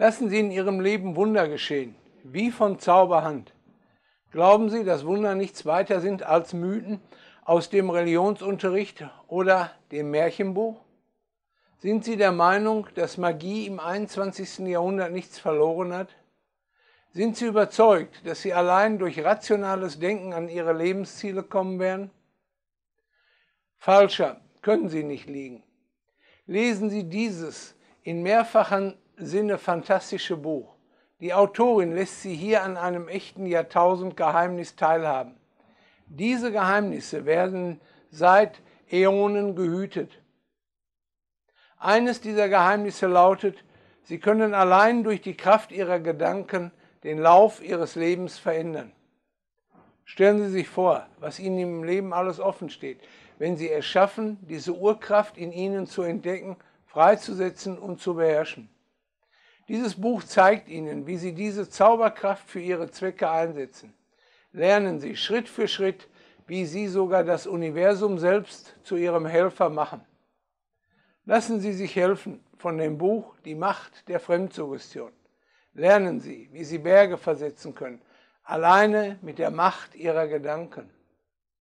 Lassen Sie in Ihrem Leben Wunder geschehen, wie von Zauberhand. Glauben Sie, dass Wunder nichts weiter sind als Mythen aus dem Religionsunterricht oder dem Märchenbuch? Sind Sie der Meinung, dass Magie im 21. Jahrhundert nichts verloren hat? Sind Sie überzeugt, dass Sie allein durch rationales Denken an Ihre Lebensziele kommen werden? Falscher können Sie nicht liegen. Lesen Sie dieses in mehrfachen Sinne fantastische Buch. Die Autorin lässt sie hier an einem echten Jahrtausendgeheimnis teilhaben. Diese Geheimnisse werden seit Äonen gehütet. Eines dieser Geheimnisse lautet, sie können allein durch die Kraft ihrer Gedanken den Lauf ihres Lebens verändern. Stellen Sie sich vor, was Ihnen im Leben alles offen steht, wenn Sie es schaffen, diese Urkraft in Ihnen zu entdecken, freizusetzen und zu beherrschen. Dieses Buch zeigt Ihnen, wie Sie diese Zauberkraft für Ihre Zwecke einsetzen. Lernen Sie Schritt für Schritt, wie Sie sogar das Universum selbst zu Ihrem Helfer machen. Lassen Sie sich helfen von dem Buch Die Macht der Fremdsuggestion. Lernen Sie, wie Sie Berge versetzen können, alleine mit der Macht Ihrer Gedanken.